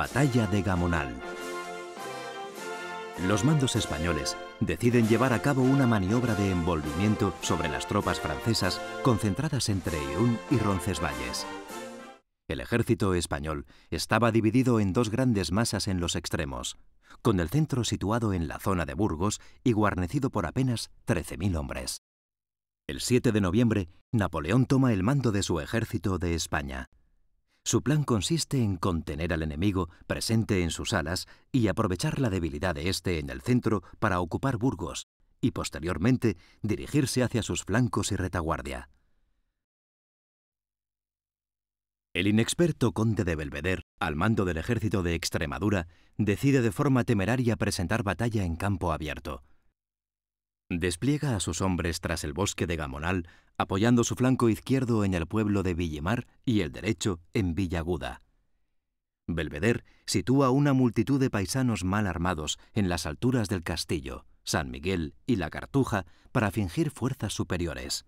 Batalla de Gamonal. Los mandos españoles deciden llevar a cabo una maniobra de envolvimiento sobre las tropas francesas concentradas entre Irún y Roncesvalles. El ejército español estaba dividido en dos grandes masas en los extremos, con el centro situado en la zona de Burgos y guarnecido por apenas 13.000 hombres. El 7 de noviembre, Napoleón toma el mando de su ejército de España su plan consiste en contener al enemigo presente en sus alas y aprovechar la debilidad de éste en el centro para ocupar Burgos y posteriormente dirigirse hacia sus flancos y retaguardia. El inexperto conde de Belvedere, al mando del ejército de Extremadura, decide de forma temeraria presentar batalla en campo abierto. Despliega a sus hombres tras el bosque de Gamonal, apoyando su flanco izquierdo en el pueblo de Villemar y el derecho en Villaguda. Belveder sitúa una multitud de paisanos mal armados en las alturas del castillo, San Miguel y la Cartuja para fingir fuerzas superiores.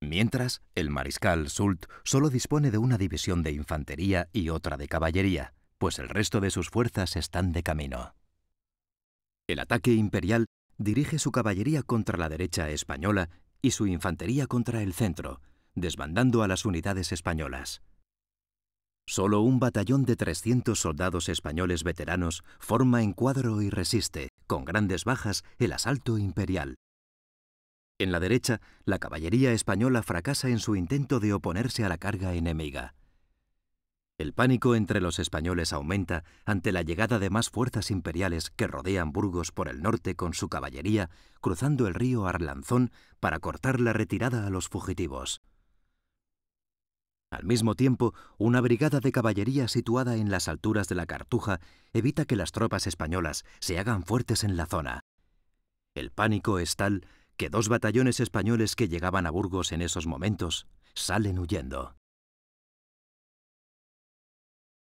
Mientras, el mariscal Soult solo dispone de una división de infantería y otra de caballería, pues el resto de sus fuerzas están de camino. El ataque imperial dirige su caballería contra la derecha española y su infantería contra el centro, desbandando a las unidades españolas. Solo un batallón de 300 soldados españoles veteranos forma en cuadro y resiste, con grandes bajas, el asalto imperial. En la derecha, la caballería española fracasa en su intento de oponerse a la carga enemiga. El pánico entre los españoles aumenta ante la llegada de más fuerzas imperiales que rodean Burgos por el norte con su caballería, cruzando el río Arlanzón para cortar la retirada a los fugitivos. Al mismo tiempo, una brigada de caballería situada en las alturas de la Cartuja evita que las tropas españolas se hagan fuertes en la zona. El pánico es tal que dos batallones españoles que llegaban a Burgos en esos momentos salen huyendo.